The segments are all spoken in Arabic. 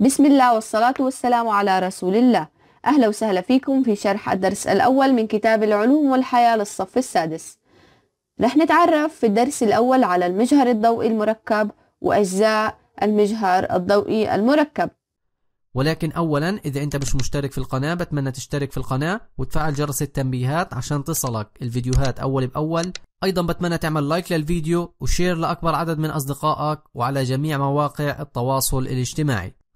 بسم الله والصلاة والسلام على رسول الله أهلا وسهلا فيكم في شرح الدرس الأول من كتاب العلوم والحياة للصف السادس رح نتعرف في الدرس الأول على المجهر الضوئي المركب وأجزاء المجهر الضوئي المركب ولكن اولا اذا انت مش مشترك في القناه بتمنى تشترك في القناه وتفعل جرس التنبيهات عشان تصلك الفيديوهات اول باول ايضا بتمنى تعمل لايك للفيديو وشير لاكبر عدد من اصدقائك وعلى جميع مواقع التواصل الاجتماعي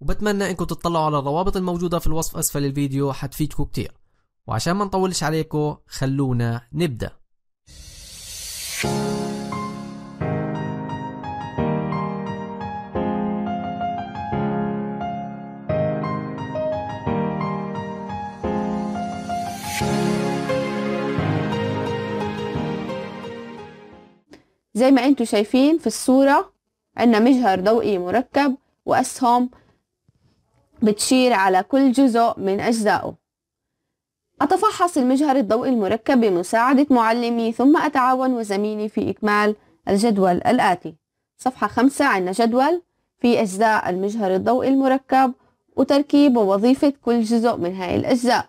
وبتمنى انكم تطلعوا على الروابط الموجودة في الوصف اسفل الفيديو حتفيدكم كتير وعشان ما نطولش عليكم خلونا نبدأ زي ما انتم شايفين في الصورة عندنا مجهر ضوئي مركب وأسهم بتشير على كل جزء من أجزائه أتفحص المجهر الضوئي المركب بمساعدة معلمي ثم أتعاون وزميلي في إكمال الجدول الآتي صفحة 5 عندنا جدول في أجزاء المجهر الضوئي المركب وتركيب ووظيفة كل جزء من هاي الأجزاء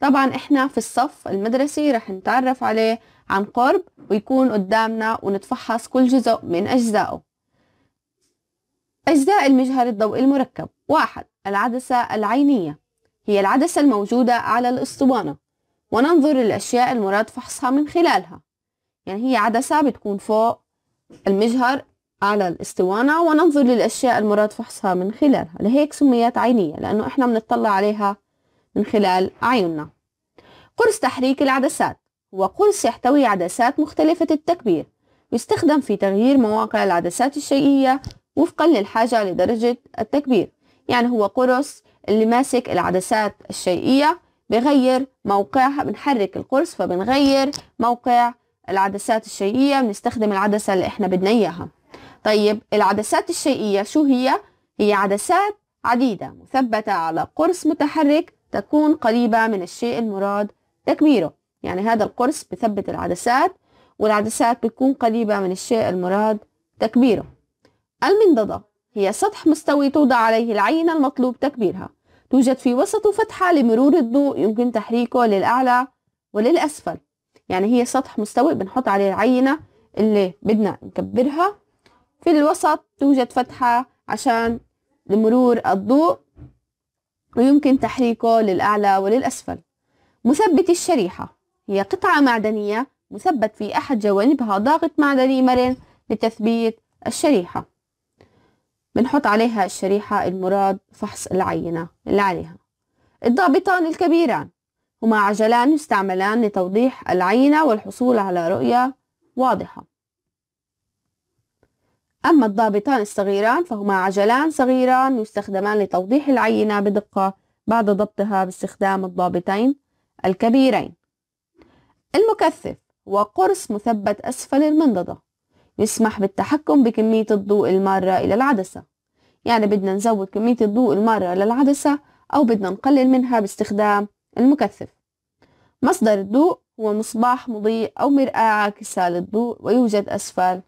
طبعا إحنا في الصف المدرسي رح نتعرف عليه عن قرب ويكون قدامنا ونتفحص كل جزء من أجزائه أجزاء المجهر الضوئي المركب واحد العدسة العينية هي العدسة الموجودة على الاسطوانة وننظر للأشياء المراد فحصها من خلالها يعني هي عدسة بتكون فوق المجهر على الاسطوانة وننظر للأشياء المراد فحصها من خلالها لهيك سميت عينية لأنه إحنا بنطلع عليها من خلال أعيننا قرص تحريك العدسات هو قرص يحتوي عدسات مختلفة التكبير يستخدم في تغيير مواقع العدسات الشيئية وفقا للحاجة لدرجة التكبير يعني هو قرص اللي ماسك العدسات الشيئية بغير موقعها بنحرك القرص فبنغير موقع العدسات الشيئية بنستخدم العدسة اللي احنا بدنا اياها طيب العدسات الشيئية شو هي؟ هي عدسات عديدة مثبتة على قرص متحرك تكون قريبة من الشيء المراد تكبيره يعني هذا القرص بثبت العدسات والعدسات بتكون قريبة من الشيء المراد تكبيره المنضدة هي سطح مستوي توضع عليه العينة المطلوب تكبيرها توجد في وسطه فتحة لمرور الضوء يمكن تحريكه للأعلى وللأسفل يعني هي سطح مستوي بنحط عليه العينة اللي بدنا نكبرها في الوسط توجد فتحة عشان لمرور الضوء ويمكن تحريكه للأعلى وللأسفل مثبت الشريحة هي قطعة معدنية مثبت في أحد جوانبها ضاغط معدني مرن لتثبيت الشريحة بنحط عليها الشريحة المراد فحص العينة اللي عليها الضابطان الكبيران هما عجلان يستعملان لتوضيح العينة والحصول على رؤية واضحة أما الضابطان الصغيران فهما عجلان صغيران يستخدمان لتوضيح العينة بدقة بعد ضبطها باستخدام الضابطين الكبيرين المكثف وقرص مثبت أسفل المنضدة يسمح بالتحكم بكمية الضوء المارة إلى العدسة يعني بدنا نزود كمية الضوء المارة للعدسة أو بدنا نقلل منها باستخدام المكثف مصدر الضوء هو مصباح مضيء أو مرآة عاكسة للضوء ويوجد أسفل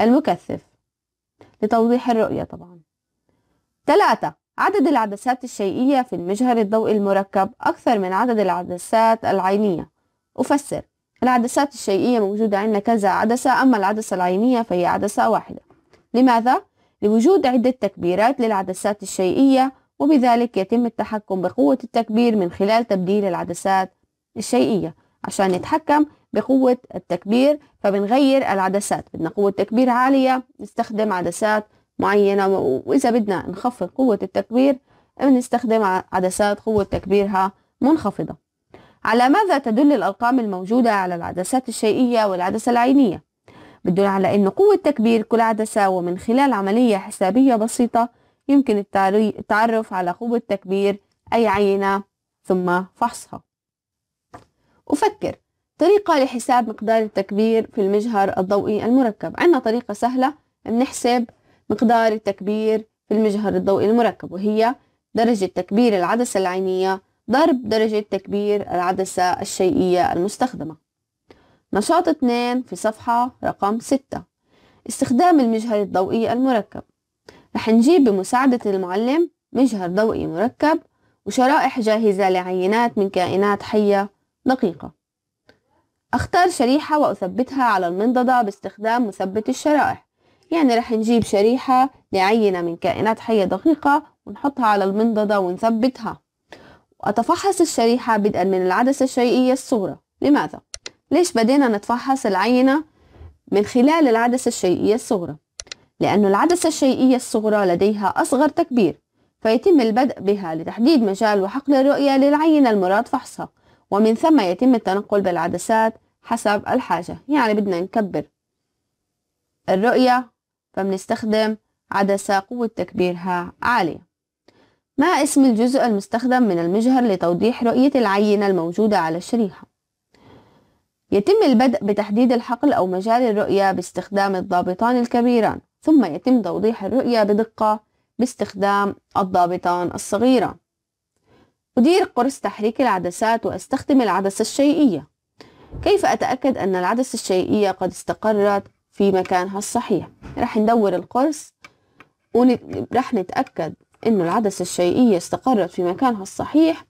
المكثف لتوضيح الرؤية طبعا ثلاثة عدد العدسات الشيئية في المجهر الضوئي المركب أكثر من عدد العدسات العينية أفسر العدسات الشيئية موجودة عندنا كذا عدسة أما العدسة العينية فهي عدسة واحدة لماذا؟ لوجود عدة تكبيرات للعدسات الشيئية وبذلك يتم التحكم بقوة التكبير من خلال تبديل العدسات الشيئية عشان نتحكم بقوة التكبير فبنغير العدسات بدنا قوة تكبير عالية نستخدم عدسات معينة وإذا بدنا نخفض قوة التكبير بنستخدم عدسات قوة تكبيرها منخفضة على ماذا تدل الأرقام الموجودة على العدسات الشيئية والعدسة العينية؟ بتدل على أن قوة تكبير كل عدسة ومن خلال عملية حسابية بسيطة يمكن التعرف على قوة تكبير أي عينة ثم فحصها أفكر طريقة لحساب مقدار التكبير في المجهر الضوئي المركب عندنا طريقة سهلة بنحسب مقدار التكبير في المجهر الضوئي المركب وهي درجة تكبير العدسة العينية ضرب درجة تكبير العدسة الشيئية المستخدمة نشاط 2 في صفحة رقم 6 استخدام المجهر الضوئي المركب رح نجيب بمساعدة المعلم مجهر ضوئي مركب وشرائح جاهزة لعينات من كائنات حية دقيقة أختار شريحة وأثبتها على المنضدة باستخدام مثبت الشرائح يعني رح نجيب شريحة لعينة من كائنات حية دقيقة ونحطها على المنضدة ونثبتها وأتفحص الشريحة بدءا من العدسة الشيئية الصغرى لماذا؟ ليش بدينا نتفحص العينة من خلال العدسة الشيئية الصغرى؟ لأن العدسة الشيئية الصغرى لديها أصغر تكبير فيتم البدء بها لتحديد مجال وحقل الرؤية للعينة المراد فحصها ومن ثم يتم التنقل بالعدسات حسب الحاجة يعني بدنا نكبر الرؤية فبنستخدم عدسة قوة تكبيرها عالية مع اسم الجزء المستخدم من المجهر لتوضيح رؤية العينة الموجودة على الشريحة يتم البدء بتحديد الحقل أو مجال الرؤية باستخدام الضابطان الكبيران ثم يتم توضيح الرؤية بدقة باستخدام الضابطان الصغيران أدير قرص تحريك العدسات وأستخدم العدسة الشيئية كيف أتأكد أن العدسة الشيئية قد استقرت في مكانها الصحيح؟ رح ندور القرص ورح رح نتأكد إنه العدسة الشيئية استقرت في مكانها الصحيح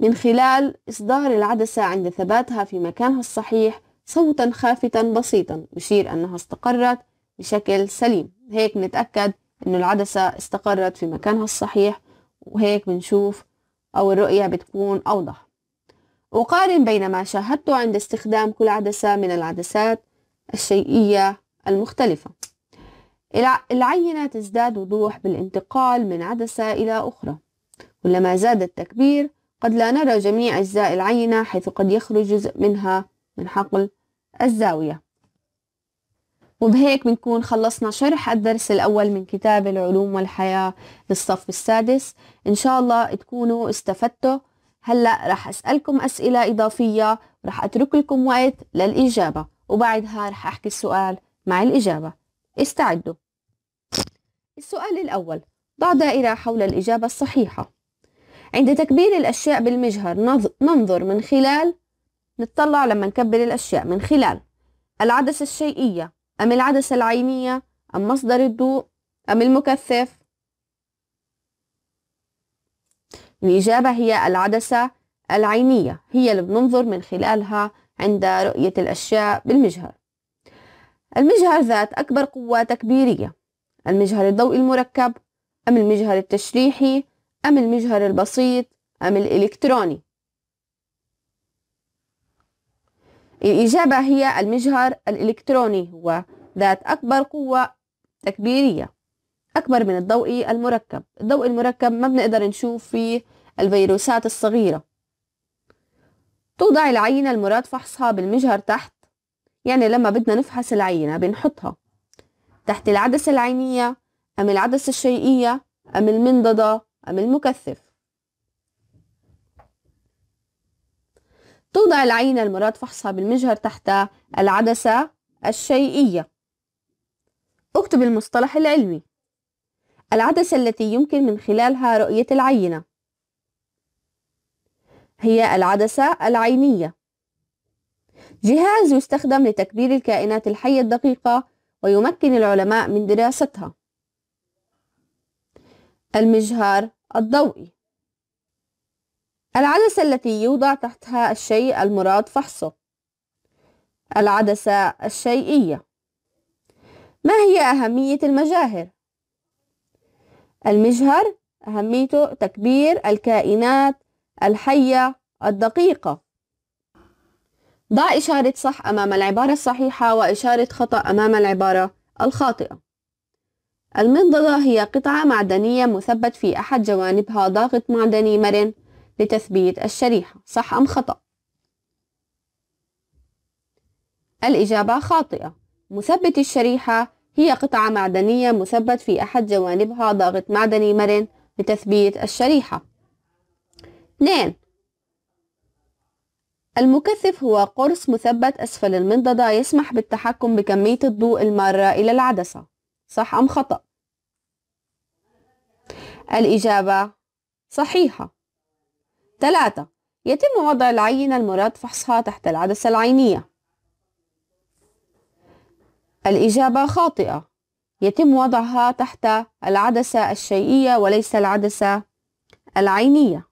من خلال إصدار العدسة عند ثباتها في مكانها الصحيح صوتا خافتا بسيطا يشير أنها استقرت بشكل سليم هيك نتأكد إنه العدسة استقرت في مكانها الصحيح وهيك بنشوف أو الرؤية بتكون أوضح أقارن بين ما شاهدته عند استخدام كل عدسة من العدسات الشيئية المختلفة العينة تزداد وضوح بالانتقال من عدسة إلى أخرى كلما زاد التكبير قد لا نرى جميع أجزاء العينة حيث قد يخرج جزء منها من حقل الزاوية وبهيك بنكون خلصنا شرح الدرس الأول من كتاب العلوم والحياة للصف السادس إن شاء الله تكونوا استفدتوا هلأ رح أسألكم أسئلة إضافية رح أترك لكم وقت للإجابة وبعدها رح أحكي السؤال مع الإجابة استعدوا السؤال الأول ضع دائرة حول الإجابة الصحيحة عند تكبير الأشياء بالمجهر ننظر من خلال نتطلع لما نكبر الأشياء من خلال العدسة الشيئية أم العدسة العينية أم مصدر الضوء أم المكثف الإجابة هي العدسة العينية هي اللي بننظر من خلالها عند رؤية الأشياء بالمجهر المجهر ذات أكبر قوة تكبيرية المجهر الضوئي المركب أم المجهر التشريحي أم المجهر البسيط أم الإلكتروني الإجابة هي المجهر الإلكتروني هو ذات أكبر قوة تكبيرية أكبر من الضوئي المركب الضوء المركب ما بنقدر نشوف فيه الفيروسات الصغيرة توضع العينة المراد فحصها بالمجهر تحت يعني لما بدنا نفحص العينة بنحطها تحت العدسة العينية أم العدسة الشيئية أم المنضدة أم المكثف توضع العينة المراد فحصها بالمجهر تحت العدسة الشيئية اكتب المصطلح العلمي العدسة التي يمكن من خلالها رؤية العينة هي العدسة العينية جهاز يستخدم لتكبير الكائنات الحية الدقيقة ويمكن العلماء من دراستها المجهر الضوئي العدسة التي يوضع تحتها الشيء المراد فحصه العدسة الشيئية ما هي أهمية المجاهر؟ المجهر أهميته تكبير الكائنات الحية الدقيقة ضع إشارة صح أمام العبارة الصحيحة وإشارة خطأ أمام العبارة الخاطئة المنضدة هي قطعة معدنية مثبت في أحد جوانبها ضاغط معدني مرن لتثبيت الشريحة صح أم خطأ الإجابة خاطئة مثبت الشريحة هي قطعة معدنية مثبت في أحد جوانبها ضاغط معدني مرن لتثبيت الشريحة 2 المكثف هو قرص مثبت أسفل المنضدة يسمح بالتحكم بكمية الضوء المارة إلى العدسة صح أم خطأ؟ الإجابة صحيحة 3. يتم وضع العينة المراد فحصها تحت العدسة العينية الإجابة خاطئة يتم وضعها تحت العدسة الشيئية وليس العدسة العينية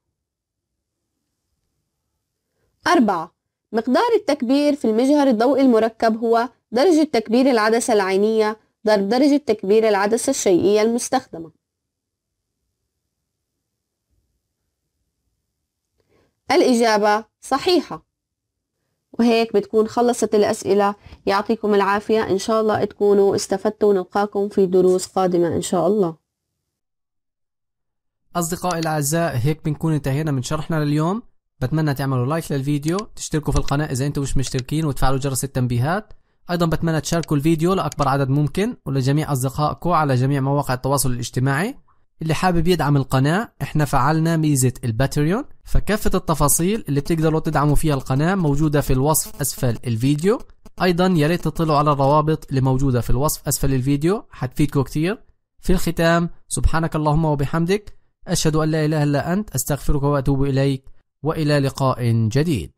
أربعة مقدار التكبير في المجهر الضوئي المركب هو درجة تكبير العدسة العينية ضرب درجة تكبير العدسة الشيئية المستخدمة الإجابة صحيحة وهيك بتكون خلصت الأسئلة يعطيكم العافية إن شاء الله تكونوا استفدتوا ونلقاكم في دروس قادمة إن شاء الله أصدقائي الأعزاء هيك بنكون انتهينا من شرحنا لليوم بتمنى تعملوا لايك للفيديو تشتركوا في القناة إذا أنتم مش مشتركين وتفعلوا جرس التنبيهات أيضا بتمنى تشاركوا الفيديو لأكبر عدد ممكن ولجميع أصدقائكم على جميع مواقع التواصل الاجتماعي اللي حابب يدعم القناة احنا فعلنا ميزة الباتريون فكافة التفاصيل اللي بتقدروا تدعموا فيها القناة موجودة في الوصف أسفل الفيديو أيضا يا ريت تطلعوا على الروابط اللي موجودة في الوصف أسفل الفيديو حتفيدكم كتير في الختام سبحانك اللهم وبحمدك أشهد أن لا إله إلا أنت أستغفرك وأتوب إليك والى لقاء جديد